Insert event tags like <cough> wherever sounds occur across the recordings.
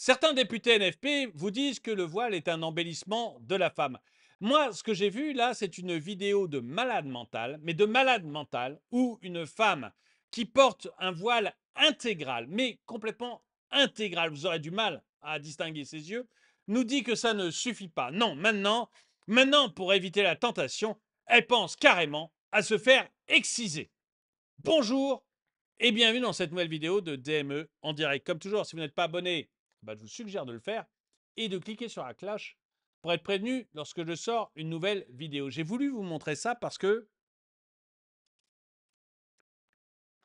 Certains députés NFP vous disent que le voile est un embellissement de la femme. Moi, ce que j'ai vu là, c'est une vidéo de malade mental, mais de malade mental, où une femme qui porte un voile intégral, mais complètement intégral, vous aurez du mal à distinguer ses yeux, nous dit que ça ne suffit pas. Non, maintenant, maintenant, pour éviter la tentation, elle pense carrément à se faire exciser. Bonjour et bienvenue dans cette nouvelle vidéo de DME en direct. Comme toujours, si vous n'êtes pas abonné, bah, je vous suggère de le faire et de cliquer sur la cloche pour être prévenu lorsque je sors une nouvelle vidéo. J'ai voulu vous montrer ça parce que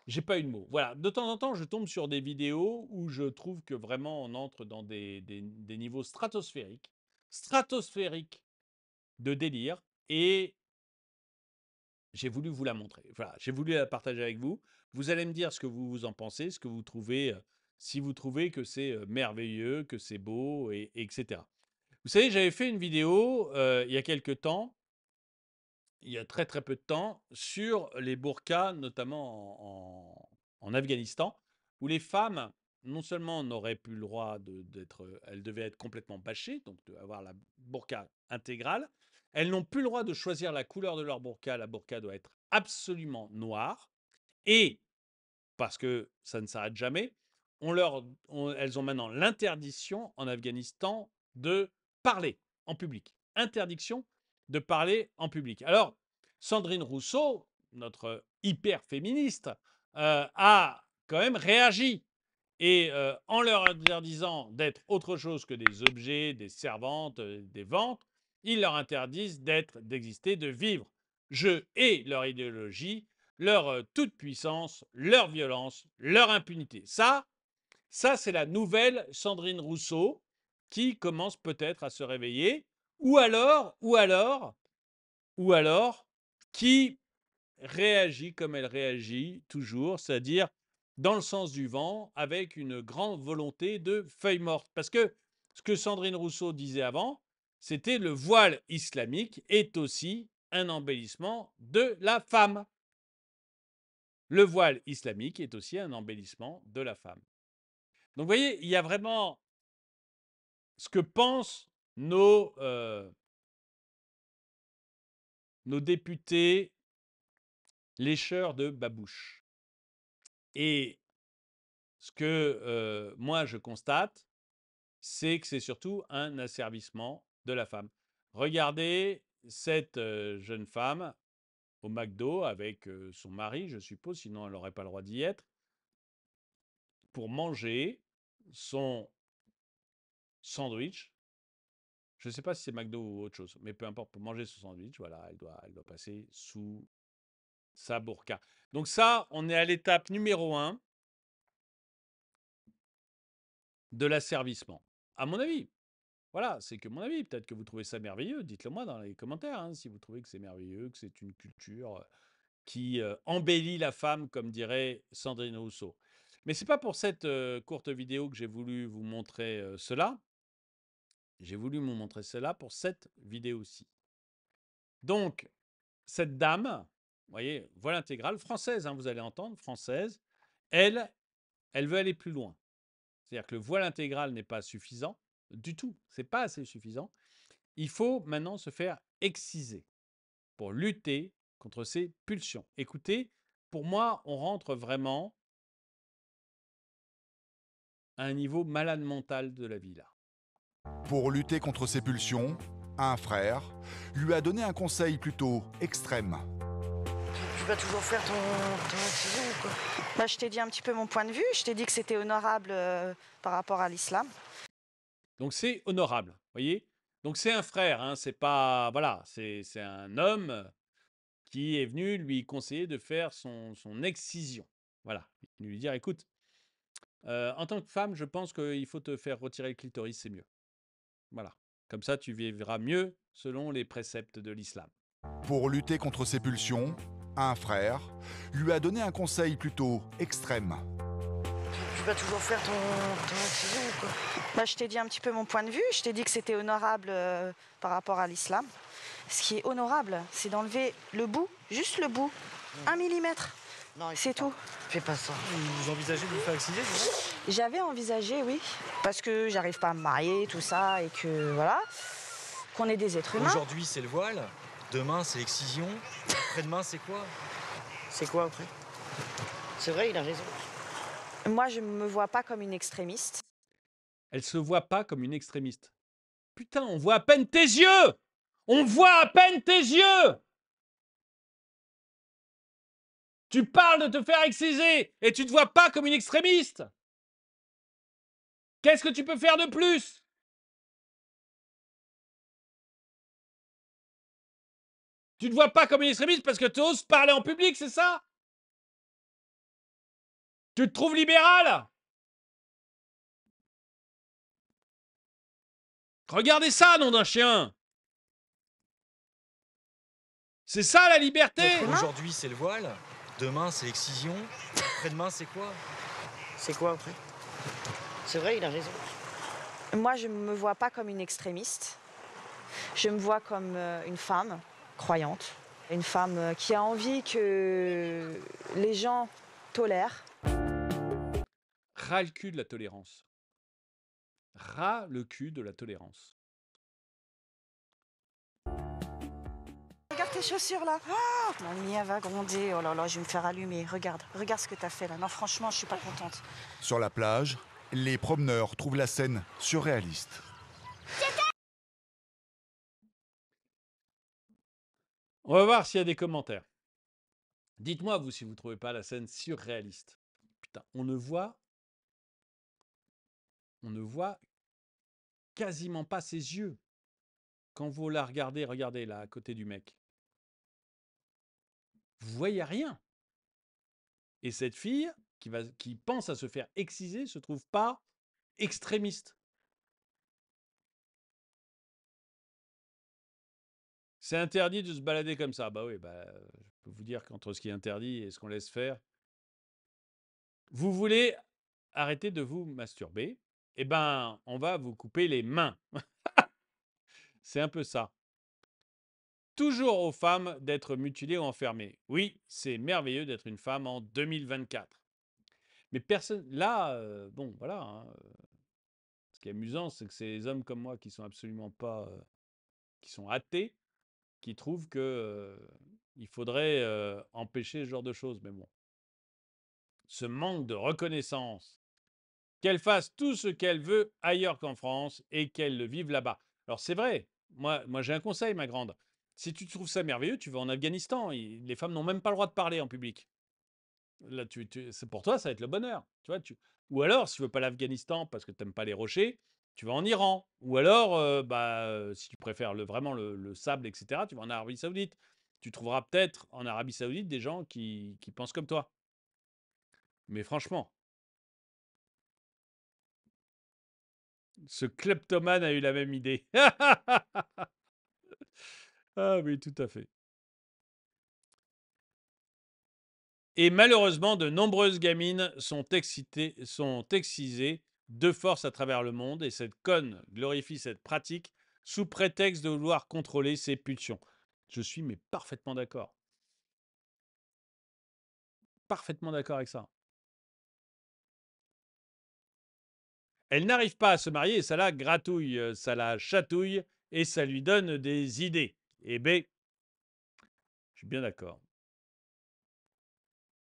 j'ai pas eu de mots. Voilà, de temps en temps, je tombe sur des vidéos où je trouve que vraiment on entre dans des, niveaux stratosphériques, stratosphériques de délire, et j'ai voulu vous la montrer. Voilà, j'ai voulu la partager avec vous. Vous allez me dire ce que vous, vous en pensez, ce que vous trouvez euh, si vous trouvez que c'est merveilleux, que c'est beau, et, etc. Vous savez, j'avais fait une vidéo il y a quelques temps, il y a très très peu de temps, sur les burkas, notamment en, Afghanistan, où les femmes, non seulement n'auraient plus le droit d'être, elles devaient être complètement bâchées, donc avoir la burqa intégrale, elles n'ont plus le droit de choisir la couleur de leur burqa, la burqa doit être absolument noire, et, parce que ça ne s'arrête jamais, leur, elles ont maintenant l'interdiction en Afghanistan de parler en public. Interdiction de parler en public. Alors, Sandrine Rousseau, notre hyper féministe, euh, a quand même réagi. Et euh, en leur interdisant d'être autre chose que des objets, des servantes, euh, des ventes, ils leur interdisent d'être, d'exister, de vivre. Je hais leur idéologie, leur toute puissance, leur violence, leur impunité. Ça, ça, c'est la nouvelle Sandrine Rousseau qui commence peut-être à se réveiller. Ou alors, ou alors, ou alors, qui réagit comme elle réagit toujours, c'est-à-dire dans le sens du vent, avec une grande volonté de feuille morte. Parce que ce que Sandrine Rousseau disait avant, c'était le voile islamique est aussi un embellissement de la femme. Le voile islamique est aussi un embellissement de la femme. Donc vous voyez, il y a vraiment ce que pensent nos, euh, députés lécheurs de babouche. Et ce que euh, moi je constate, c'est que c'est surtout un asservissement de la femme. Regardez cette euh, jeune femme au McDo avec son mari, je suppose, sinon elle n'aurait pas le droit d'y être pour manger son sandwich. Je ne sais pas si c'est McDo ou autre chose, mais peu importe, pour manger ce sandwich, voilà, elle doit, elle doit passer sous sa burqa. Donc ça, on est à l'étape numéro 1 de l'asservissement, à mon avis. Voilà, c'est que mon avis. Peut-être que vous trouvez ça merveilleux. Dites-le moi dans les commentaires hein, si vous trouvez que c'est merveilleux, que c'est une culture euh, qui euh, embellit la femme, comme dirait Sandrine Rousseau. Mais c'est pas pour cette courte vidéo que j'ai voulu vous montrer cela. J'ai voulu vous montrer cela pour cette vidéo-ci. Donc, cette dame, vous voyez, voile intégrale, française, hein, vous allez entendre, française, elle, elle veut aller plus loin. C'est-à-dire que le voile intégral n'est pas suffisant du tout. C'est pas assez suffisant. Il faut maintenant se faire exciser pour lutter contre ces pulsions. Écoutez, pour moi, on rentre vraiment à un niveau malade mental de la villa. Pour lutter contre ses pulsions, un frère lui a donné un conseil plutôt extrême. Tu vas toujours faire ton, excision ou bah, Je t'ai dit un petit peu mon point de vue. Je t'ai dit que c'était honorable euh, par rapport à l'islam. Donc c'est honorable, voyez Donc c'est un frère, hein, c'est pas... Voilà, c'est un homme qui est venu lui conseiller de faire son, son excision. Voilà, il lui dire, écoute, en tant que femme, je pense qu'il faut te faire retirer le clitoris, c'est mieux. Voilà. Comme ça, tu vivras mieux selon les préceptes de l'islam. Pour lutter contre ses pulsions, un frère lui a donné un conseil plutôt extrême. Tu, vas toujours faire ton, ton ou quoi bah, Je t'ai dit un petit peu mon point de vue. Je t'ai dit que c'était honorable par rapport à l'islam. Ce qui est honorable, c'est d'enlever le bout, juste le bout, un millimètre. C'est tout. Fais pas ça. Vous envisagez de vous faire exciser J'avais envisagé, oui. Parce que j'arrive pas à me marier, tout ça, et que voilà. Qu'on est des êtres humains. Aujourd'hui, c'est le voile. Demain, c'est l'excision. Après-demain, c'est quoi C'est quoi après C'est vrai, il a raison. Moi, je me vois pas comme une extrémiste. Elle se voit pas comme une extrémiste. Putain, on voit à peine tes yeux On voit à peine tes yeux Tu parles de te faire exciser et tu ne te vois pas comme une extrémiste. Qu'est-ce que tu peux faire de plus Tu ne te vois pas comme une extrémiste parce que tu oses parler en public, c'est ça Tu te trouves libéral Regardez ça, nom d'un chien C'est ça la liberté Aujourd'hui, c'est le voile. Demain, c'est l'excision. Après-demain, c'est quoi C'est quoi après C'est vrai, il a raison. Moi, je ne me vois pas comme une extrémiste. Je me vois comme euh, une femme croyante, une femme euh, qui a envie que les gens tolèrent. Ras le cul de la tolérance. Ras le cul de la tolérance. tes chaussures là. Oh, ah, Mia va gronder. Oh là là, je vais me faire allumer. Regarde, regarde ce que t'as fait là. Non, franchement, je suis pas contente. Sur la plage, les promeneurs trouvent la scène surréaliste. On va voir s'il y a des commentaires. Dites-moi, vous, si vous ne trouvez pas la scène surréaliste. Putain, on ne voit. On ne voit quasiment pas ses yeux. Quand vous la regardez, regardez là, à côté du mec vous voyez rien. Et cette fille qui, va, qui pense à se faire exciser se trouve pas extrémiste. C'est interdit de se balader comme ça. Bah oui, bah, je peux vous dire qu'entre ce qui est interdit et ce qu'on laisse faire, vous voulez arrêter de vous masturber, eh ben, on va vous couper les mains. <laughs> C'est un peu ça toujours aux femmes d'être mutilées ou enfermées. Oui, c'est merveilleux d'être une femme en 2024. Mais personne, là, euh, bon, voilà. Hein, euh, ce qui est amusant, c'est que c'est les hommes comme moi qui sont absolument pas, euh, qui sont athées, qui trouvent que il faudrait empêcher ce genre de choses. Mais bon, ce manque de reconnaissance, qu'elle fasse tout ce qu'elle veut ailleurs qu'en France et qu'elle le vive là-bas. Alors c'est vrai. Moi, moi j'ai un conseil, ma grande. Si tu trouves ça merveilleux, tu vas en Afghanistan. les femmes n'ont même pas le droit de parler en public. Là, tu, c'est pour toi, ça va être le bonheur. Tu vois, tu... Ou alors, si tu veux pas l'Afghanistan parce que tu n'aimes pas les rochers, tu vas en Iran. Ou alors, euh, bah, euh, si tu préfères vraiment le, sable, etc., tu vas en Arabie Saoudite. Tu trouveras peut-être en Arabie Saoudite des gens qui, qui pensent comme toi. Mais franchement, ce kleptomane a eu la même idée. <laughs> Ah oui, tout à fait. Et malheureusement, de nombreuses gamines sont, excitées, sont excisées de force à travers le monde et cette conne glorifie cette pratique sous prétexte de vouloir contrôler ses pulsions. Je suis mais parfaitement d'accord. Parfaitement d'accord avec ça. Elle n'arrive pas à se marier et ça la gratouille, ça la chatouille et ça lui donne des idées. Et eh B, ben, je suis bien d'accord.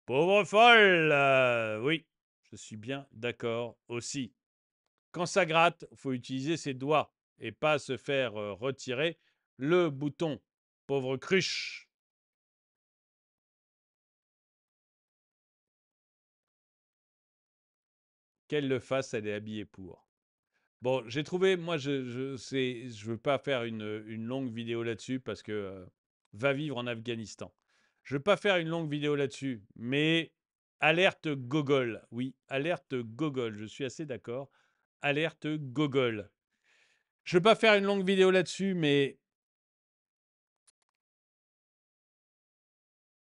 Pauvre folle euh, Oui, je suis bien d'accord aussi. Quand ça gratte, il faut utiliser ses doigts et pas se faire euh, retirer le bouton. Pauvre cruche Qu'elle le fasse, elle est habillée pour. Bon, j'ai trouvé, moi, je je c'est je veux pas faire une une longue vidéo là-dessus parce que, euh, va vivre en Afghanistan. Je veux pas faire une longue vidéo là-dessus, mais alerte gogol. Oui, alerte gogol, je suis assez d'accord. Alerte gogol. Je veux pas faire une longue vidéo là-dessus, mais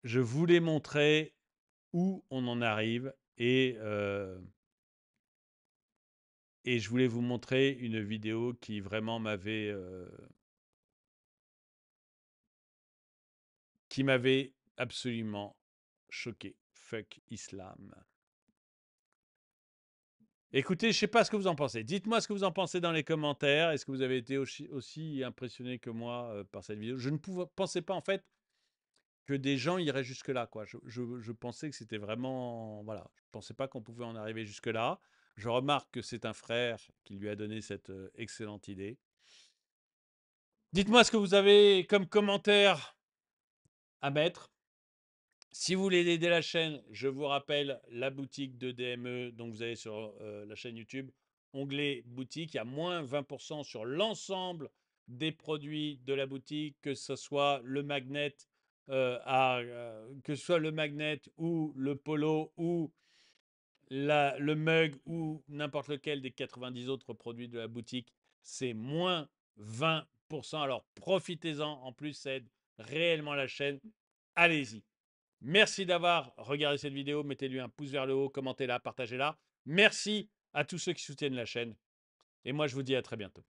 je voulais montrer où on en arrive et euh, et je voulais vous montrer une vidéo qui vraiment m'avait euh, qui m'avait absolument choqué. Fuck Islam. Écoutez, je ne sais pas ce que vous en pensez. Dites-moi ce que vous en pensez dans les commentaires. Est-ce que vous avez été aussi, impressionné que moi euh, par cette vidéo Je ne pouvais, pensais pas en fait que des gens iraient jusque là. Je, je pensais que c'était vraiment voilà. Je pensais pas qu'on pouvait en arriver jusque là. Je remarque que c'est un frère qui lui a donné cette excellente idée. Dites-moi ce que vous avez comme commentaire à mettre. Si vous voulez aider la chaîne, je vous rappelle la boutique de DME. Donc, vous allez sur la chaîne YouTube, onglet boutique. Il y a moins 20% sur l'ensemble des produits de la boutique, que ce soit le magnet, à, que ce soit le magnet ou le polo ou le mug ou n'importe lequel des 90 autres produits de la boutique, c'est moins 20%. Alors profitez-en. En plus, ça aide réellement la chaîne. Allez-y. Merci d'avoir regardé cette vidéo. Mettez-lui un pouce vers le haut, commentez-la, partagez-la. Merci à tous ceux qui soutiennent la chaîne. Et moi, je vous dis à très bientôt.